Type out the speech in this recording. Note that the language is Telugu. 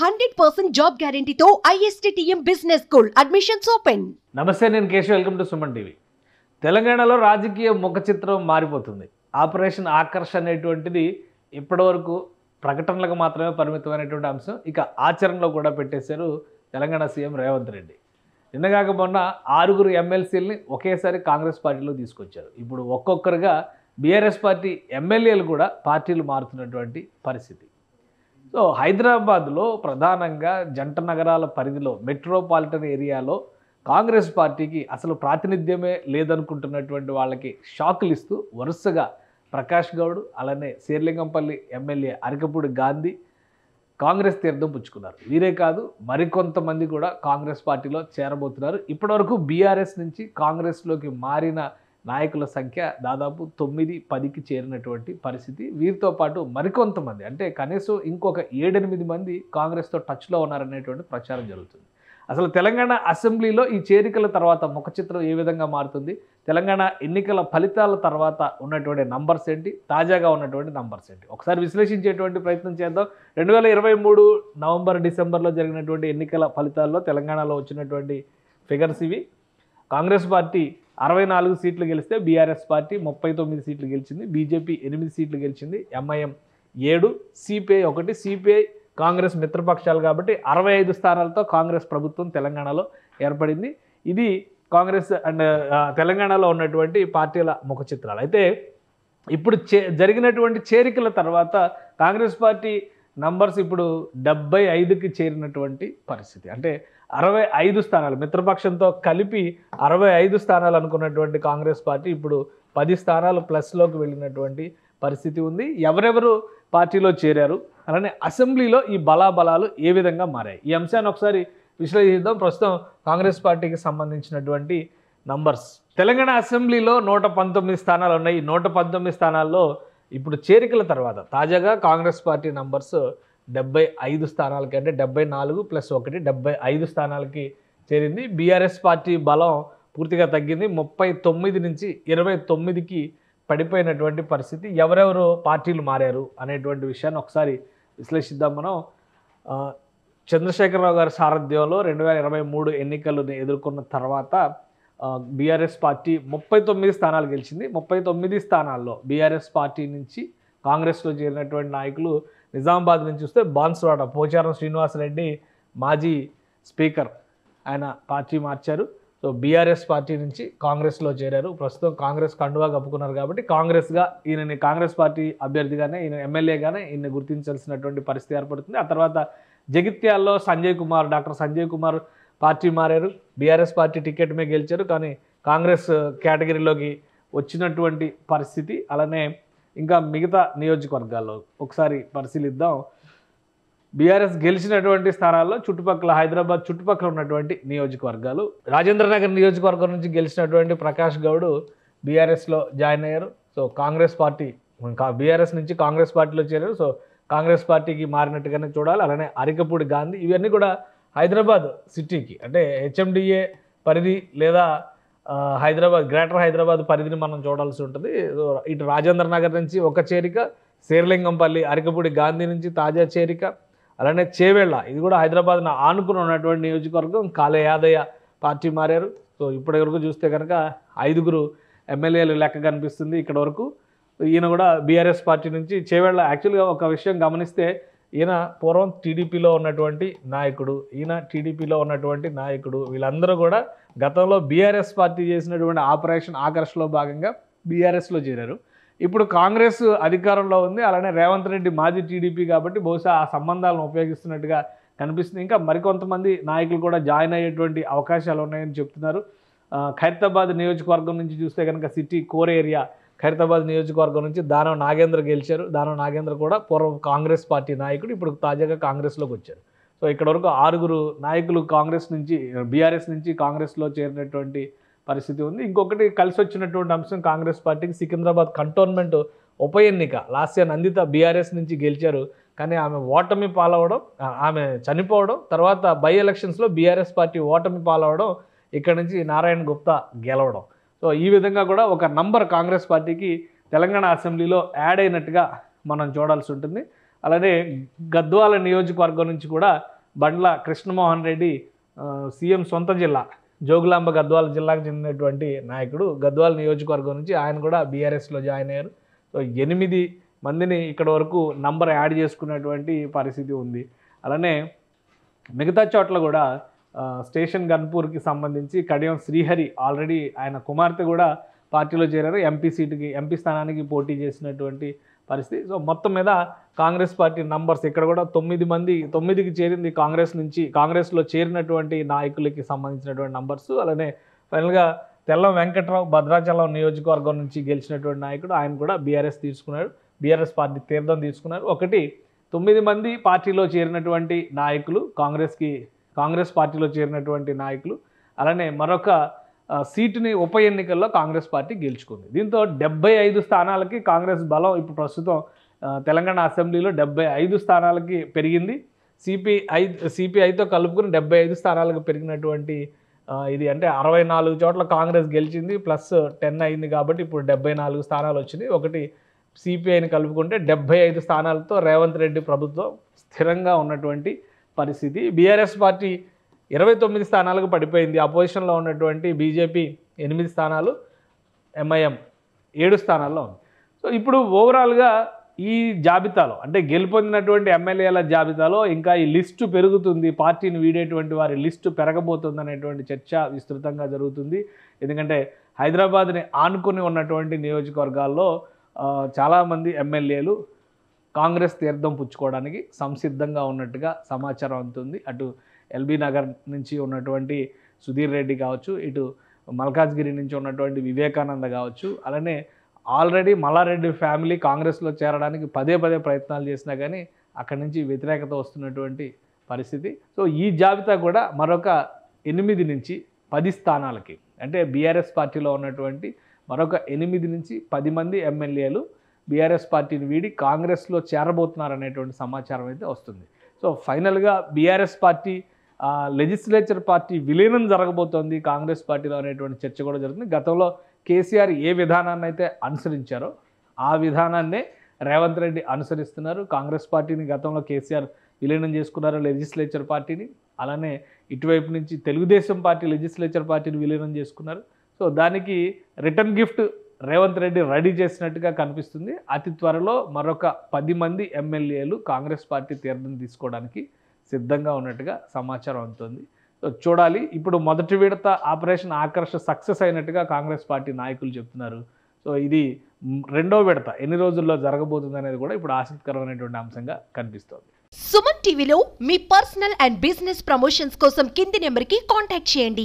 హండ్రెడ్ పర్సెంట్ జాబ్ గ్యారంటీతో ISTTM business school admissions open నమస్తే నేను కేశ వెల్కమ్ టు సుమన్ టీవీ తెలంగాణలో రాజకీయ ముఖ చిత్రం మారిపోతుంది ఆపరేషన్ ఆకర్ష్ అనేటువంటిది ఇప్పటివరకు ప్రకటనలకు మాత్రమే పరిమితమైనటువంటి అంశం ఇక ఆచరణలో కూడా పెట్టేశారు తెలంగాణ సీఎం రేవంత్ రెడ్డి నిన్నగాక మొన్న ఆరుగురు ఎమ్మెల్సీలని ఒకేసారి కాంగ్రెస్ పార్టీలో తీసుకొచ్చారు ఇప్పుడు ఒక్కొక్కరుగా బీఆర్ఎస్ పార్టీ ఎమ్మెల్యేలు కూడా పార్టీలు మారుతున్నటువంటి పరిస్థితి సో హైదరాబాద్లో ప్రధానంగా జంట నగరాల పరిధిలో మెట్రోపాలిటన్ ఏరియాలో కాంగ్రెస్ పార్టీకి అసలు ప్రాతినిధ్యమే లేదనుకుంటున్నటువంటి వాళ్ళకి షాకులు ఇస్తూ వరుసగా ప్రకాష్ గౌడ్ అలానే శేర్లింగంపల్లి ఎమ్మెల్యే అరకపూడి గాంధీ కాంగ్రెస్ తీర్థం పుచ్చుకున్నారు వీరే కాదు మరికొంతమంది కూడా కాంగ్రెస్ పార్టీలో చేరబోతున్నారు ఇప్పటివరకు బీఆర్ఎస్ నుంచి కాంగ్రెస్లోకి మారిన నాయకుల సంఖ్య దాదాపు తొమ్మిది పదికి చేరినటువంటి పరిస్థితి వీరితో పాటు మరికొంతమంది అంటే కనీసం ఇంకొక ఏడెనిమిది మంది కాంగ్రెస్తో టచ్లో ఉన్నారనేటువంటి ప్రచారం జరుగుతుంది అసలు తెలంగాణ అసెంబ్లీలో ఈ చేరికల తర్వాత ముఖ చిత్రం ఏ విధంగా మారుతుంది తెలంగాణ ఎన్నికల ఫలితాల తర్వాత ఉన్నటువంటి నంబర్స్ ఏంటి తాజాగా ఉన్నటువంటి నంబర్స్ ఏంటి ఒకసారి విశ్లేషించేటువంటి ప్రయత్నం చేద్దాం రెండు వేల ఇరవై మూడు నవంబర్ డిసెంబర్లో జరిగినటువంటి ఎన్నికల ఫలితాల్లో తెలంగాణలో వచ్చినటువంటి ఫిగర్స్ ఇవి కాంగ్రెస్ పార్టీ అరవై నాలుగు సీట్లు గెలిస్తే బీఆర్ఎస్ పార్టీ ముప్పై తొమ్మిది సీట్లు గెలిచింది బీజేపీ ఎనిమిది సీట్లు గెలిచింది ఎంఐఎం ఏడు సిపిఐ ఒకటి సిపిఐ కాంగ్రెస్ మిత్రపక్షాలు కాబట్టి అరవై ఐదు స్థానాలతో కాంగ్రెస్ ప్రభుత్వం తెలంగాణలో ఏర్పడింది ఇది కాంగ్రెస్ అండ్ తెలంగాణలో ఉన్నటువంటి పార్టీల ముఖ చిత్రాలు అయితే ఇప్పుడు చే జరిగినటువంటి చేరికల తర్వాత కాంగ్రెస్ పార్టీ నంబర్స్ ఇప్పుడు డెబ్బై ఐదుకి చేరినటువంటి పరిస్థితి అంటే అరవై ఐదు స్థానాలు మిత్రపక్షంతో కలిపి అరవై ఐదు స్థానాలు అనుకున్నటువంటి కాంగ్రెస్ పార్టీ ఇప్పుడు పది స్థానాలు ప్లస్లోకి వెళ్ళినటువంటి పరిస్థితి ఉంది ఎవరెవరు పార్టీలో చేరారు అలానే అసెంబ్లీలో ఈ బలాబలాలు ఏ విధంగా మారాయి ఈ అంశాన్ని ఒకసారి విశ్లేషిద్దాం ప్రస్తుతం కాంగ్రెస్ పార్టీకి సంబంధించినటువంటి నంబర్స్ తెలంగాణ అసెంబ్లీలో నూట పంతొమ్మిది స్థానాలు ఉన్నాయి నూట పంతొమ్మిది స్థానాల్లో ఇప్పుడు చేరికల తర్వాత తాజాగా కాంగ్రెస్ పార్టీ నంబర్స్ డెబ్బై ఐదు స్థానాలకి అంటే డెబ్బై నాలుగు ప్లస్ ఒకటి డెబ్బై ఐదు స్థానాలకి చేరింది బీఆర్ఎస్ పార్టీ బలం పూర్తిగా తగ్గింది ముప్పై తొమ్మిది నుంచి ఇరవై తొమ్మిదికి పడిపోయినటువంటి పరిస్థితి ఎవరెవరు పార్టీలు మారారు అనేటువంటి విషయాన్ని ఒకసారి విశ్లేషిద్దాం మనం చంద్రశేఖరరావు గారి సారథ్యంలో రెండు వేల ఇరవై మూడు ఎన్నికలను ఎదుర్కొన్న తర్వాత బీఆర్ఎస్ పార్టీ ముప్పై తొమ్మిది స్థానాలు గెలిచింది ముప్పై తొమ్మిది స్థానాల్లో బీఆర్ఎస్ పార్టీ నుంచి కాంగ్రెస్లో చేరినటువంటి నాయకులు నిజామాబాద్ నుంచి చూస్తే బాన్సువాడ పోచారం శ్రీనివాసరెడ్డి మాజీ స్పీకర్ ఆయన పార్టీ మార్చారు సో బీఆర్ఎస్ పార్టీ నుంచి కాంగ్రెస్లో చేరారు ప్రస్తుతం కాంగ్రెస్ కండువా కప్పుకున్నారు కాబట్టి కాంగ్రెస్గా ఈయనని కాంగ్రెస్ పార్టీ అభ్యర్థిగానే ఈయన ఎమ్మెల్యేగానే ఈయన గుర్తించాల్సినటువంటి పరిస్థితి ఏర్పడుతుంది ఆ తర్వాత జగిత్యాల్లో సంజయ్ కుమార్ డాక్టర్ సంజయ్ కుమార్ పార్టీ మారారు బీఆర్ఎస్ పార్టీ టికెట్ మీద గెలిచారు కానీ కాంగ్రెస్ కేటగిరీలోకి వచ్చినటువంటి పరిస్థితి అలానే ఇంకా మిగతా నియోజకవర్గాల్లో ఒకసారి పరిశీలిద్దాం బీఆర్ఎస్ గెలిచినటువంటి స్థానాల్లో చుట్టుపక్కల హైదరాబాద్ చుట్టుపక్కల ఉన్నటువంటి నియోజకవర్గాలు రాజేంద్రనగర్ నియోజకవర్గం నుంచి గెలిచినటువంటి ప్రకాష్ గౌడ్ బీఆర్ఎస్లో జాయిన్ అయ్యారు సో కాంగ్రెస్ పార్టీ బీఆర్ఎస్ నుంచి కాంగ్రెస్ పార్టీలో చేరారు సో కాంగ్రెస్ పార్టీకి మారినట్టుగానే చూడాలి అలానే అరికపూడి గాంధీ ఇవన్నీ కూడా హైదరాబాద్ సిటీకి అంటే హెచ్ఎండిఏ పరిధి లేదా హైదరాబాద్ గ్రేటర్ హైదరాబాద్ పరిధిని మనం చూడాల్సి ఉంటుంది ఇటు రాజేంద్ర నగర్ నుంచి ఒక చేరిక శేర్లింగంపల్లి అరికపూడి గాంధీ నుంచి తాజా చేరిక అలానే చేవేళ్ళ ఇది కూడా హైదరాబాద్ను ఆనుకుని ఉన్నటువంటి నియోజకవర్గం కాలే యాదయ్య పార్టీ మారారు సో ఇప్పటి వరకు చూస్తే కనుక ఐదుగురు ఎమ్మెల్యేలు లెక్క కనిపిస్తుంది ఇక్కడ వరకు ఈయన కూడా బీఆర్ఎస్ పార్టీ నుంచి చేవేళ్ళ యాక్చువల్గా ఒక విషయం గమనిస్తే ఈయన పూర్వం టీడీపీలో ఉన్నటువంటి నాయకుడు ఈయన టీడీపీలో ఉన్నటువంటి నాయకుడు వీళ్ళందరూ కూడా గతంలో బీఆర్ఎస్ పార్టీ చేసినటువంటి ఆపరేషన్ ఆకర్షణలో భాగంగా బీఆర్ఎస్లో చేరారు ఇప్పుడు కాంగ్రెస్ అధికారంలో ఉంది అలానే రేవంత్ రెడ్డి మాజీ టీడీపీ కాబట్టి బహుశా ఆ సంబంధాలను ఉపయోగిస్తున్నట్టుగా కనిపిస్తుంది ఇంకా మరికొంతమంది నాయకులు కూడా జాయిన్ అయ్యేటువంటి అవకాశాలు ఉన్నాయని చెప్తున్నారు ఖైరతాబాద్ నియోజకవర్గం నుంచి చూస్తే కనుక సిటీ కోర్ ఏరియా ఖైరతాబాద్ నియోజకవర్గం నుంచి దానవ నాగేంద్ర గెలిచారు దానవ నాగేంద్ర కూడా పూర్వం కాంగ్రెస్ పార్టీ నాయకుడు ఇప్పుడు తాజాగా కాంగ్రెస్లోకి వచ్చారు సో ఇక్కడ వరకు ఆరుగురు నాయకులు కాంగ్రెస్ నుంచి బీఆర్ఎస్ నుంచి కాంగ్రెస్లో చేరినటువంటి పరిస్థితి ఉంది ఇంకొకటి కలిసి వచ్చినటువంటి అంశం కాంగ్రెస్ పార్టీకి సికింద్రాబాద్ కంటోన్మెంట్ ఉప ఎన్నిక లాస్ట్ ఇయర్ నందిత బీఆర్ఎస్ నుంచి గెలిచారు కానీ ఆమె ఓటమి పాలవడం ఆమె చనిపోవడం తర్వాత బై ఎలక్షన్స్లో బీఆర్ఎస్ పార్టీ ఓటమి పాలవడం ఇక్కడ నుంచి నారాయణ గుప్తా గెలవడం సో ఈ విధంగా కూడా ఒక నంబర్ కాంగ్రెస్ పార్టీకి తెలంగాణ అసెంబ్లీలో యాడ్ అయినట్టుగా మనం చూడాల్సి ఉంటుంది అలానే గద్వాల నియోజకవర్గం నుంచి కూడా బండ్ల కృష్ణమోహన్ రెడ్డి సీఎం సొంత జిల్లా జోగులాంబ గద్వాల జిల్లాకు చెందినటువంటి నాయకుడు గద్వాల నియోజకవర్గం నుంచి ఆయన కూడా బీఆర్ఎస్లో జాయిన్ అయ్యారు సో ఎనిమిది మందిని ఇక్కడ వరకు నంబర్ యాడ్ చేసుకున్నటువంటి పరిస్థితి ఉంది అలానే మిగతా చోట్ల కూడా స్టేషన్ గన్పూర్కి సంబంధించి కడియం శ్రీహరి ఆల్రెడీ ఆయన కుమార్తె కూడా పార్టీలో చేరారు ఎంపీ సీటుకి ఎంపీ స్థానానికి పోటీ చేసినటువంటి పరిస్థితి సో మొత్తం మీద కాంగ్రెస్ పార్టీ నంబర్స్ ఇక్కడ కూడా తొమ్మిది మంది తొమ్మిదికి చేరింది కాంగ్రెస్ నుంచి కాంగ్రెస్లో చేరినటువంటి నాయకులకి సంబంధించినటువంటి నంబర్స్ అలానే ఫైనల్గా తెల్లం వెంకట్రావు భద్రాచలం నియోజకవర్గం నుంచి గెలిచినటువంటి నాయకుడు ఆయన కూడా బీఆర్ఎస్ తీసుకున్నాడు బీఆర్ఎస్ పార్టీ తీర్థం తీసుకున్నారు ఒకటి తొమ్మిది మంది పార్టీలో చేరినటువంటి నాయకులు కాంగ్రెస్కి కాంగ్రెస్ పార్టీలో చేరినటువంటి నాయకులు అలానే మరొక సీటుని ఉప ఎన్నికల్లో కాంగ్రెస్ పార్టీ గెలుచుకుంది దీంతో డెబ్బై ఐదు స్థానాలకి కాంగ్రెస్ బలం ఇప్పుడు ప్రస్తుతం తెలంగాణ అసెంబ్లీలో డెబ్బై ఐదు స్థానాలకి పెరిగింది సిపిఐ సిపిఐతో కలుపుకుని డెబ్బై ఐదు స్థానాలకు పెరిగినటువంటి ఇది అంటే అరవై నాలుగు చోట్ల కాంగ్రెస్ గెలిచింది ప్లస్ టెన్ అయింది కాబట్టి ఇప్పుడు డెబ్బై నాలుగు స్థానాలు వచ్చింది ఒకటి సిపిఐని కలుపుకుంటే డెబ్బై ఐదు స్థానాలతో రేవంత్ రెడ్డి ప్రభుత్వం స్థిరంగా ఉన్నటువంటి పరిస్థితి బీఆర్ఎస్ పార్టీ ఇరవై తొమ్మిది స్థానాలకు పడిపోయింది అపోజిషన్లో ఉన్నటువంటి బీజేపీ ఎనిమిది స్థానాలు ఎంఐఎం ఏడు స్థానాల్లో ఉంది సో ఇప్పుడు ఓవరాల్గా ఈ జాబితాలో అంటే గెలుపొందినటువంటి ఎమ్మెల్యేల జాబితాలో ఇంకా ఈ లిస్టు పెరుగుతుంది పార్టీని వీడేటువంటి వారి లిస్టు పెరగబోతుంది చర్చ విస్తృతంగా జరుగుతుంది ఎందుకంటే హైదరాబాద్ని ఆనుకుని ఉన్నటువంటి నియోజకవర్గాల్లో చాలామంది ఎమ్మెల్యేలు కాంగ్రెస్ తీర్థం పుచ్చుకోవడానికి సంసిద్ధంగా ఉన్నట్టుగా సమాచారం అందుతుంది అటు ఎల్బీ నగర్ నుంచి ఉన్నటువంటి సుధీర్ రెడ్డి కావచ్చు ఇటు మల్కాజ్గిరి నుంచి ఉన్నటువంటి వివేకానంద కావచ్చు అలానే ఆల్రెడీ మల్లారెడ్డి ఫ్యామిలీ కాంగ్రెస్లో చేరడానికి పదే పదే ప్రయత్నాలు చేసినా కానీ అక్కడి నుంచి వ్యతిరేకత వస్తున్నటువంటి పరిస్థితి సో ఈ జాబితా కూడా మరొక ఎనిమిది నుంచి పది స్థానాలకి అంటే బీఆర్ఎస్ పార్టీలో ఉన్నటువంటి మరొక ఎనిమిది నుంచి పది మంది ఎమ్మెల్యేలు బీఆర్ఎస్ పార్టీని వీడి కాంగ్రెస్లో చేరబోతున్నారనేటువంటి సమాచారం అయితే వస్తుంది సో ఫైనల్గా బీఆర్ఎస్ పార్టీ లెజిస్లేచర్ పార్టీ విలీనం జరగబోతోంది కాంగ్రెస్ పార్టీలో అనేటువంటి చర్చ కూడా జరుగుతుంది గతంలో కేసీఆర్ ఏ విధానాన్ని అయితే అనుసరించారో ఆ విధానాన్నే రేవంత్ రెడ్డి అనుసరిస్తున్నారు కాంగ్రెస్ పార్టీని గతంలో కేసీఆర్ విలీనం చేసుకున్నారు లెజిస్లేచర్ పార్టీని అలానే ఇటువైపు నుంచి తెలుగుదేశం పార్టీ లెజిస్లేచర్ పార్టీని విలీనం చేసుకున్నారు సో దానికి return gift Revanth Reddy ready చేసినట్టుగా కనిపిస్తుంది అతి త్వరలో మరొక పది మంది ఎమ్మెల్యేలు కాంగ్రెస్ పార్టీ తీర్థం తీసుకోవడానికి సిద్ధంగా ఉన్నట్టుగా సమాచారం అందుతుంది సో చూడాలి ఇప్పుడు మొదటి విడత ఆపరేషన్ ఆకర్ష సక్సెస్ అయినట్టుగా కాంగ్రెస్ పార్టీ నాయకులు చెప్తున్నారు సో ఇది రెండో విడత ఎన్ని రోజుల్లో జరగబోతుంది అనేది కూడా ఇప్పుడు ఆసక్తికరమైనటువంటి అంశంగా కనిపిస్తోంది సుమన్ టీవీలో మీ పర్సనల్ అండ్ బిజినెస్ ప్రమోషన్స్ కోసం కింది నెంబర్కి కాంటాక్ట్ చేయండి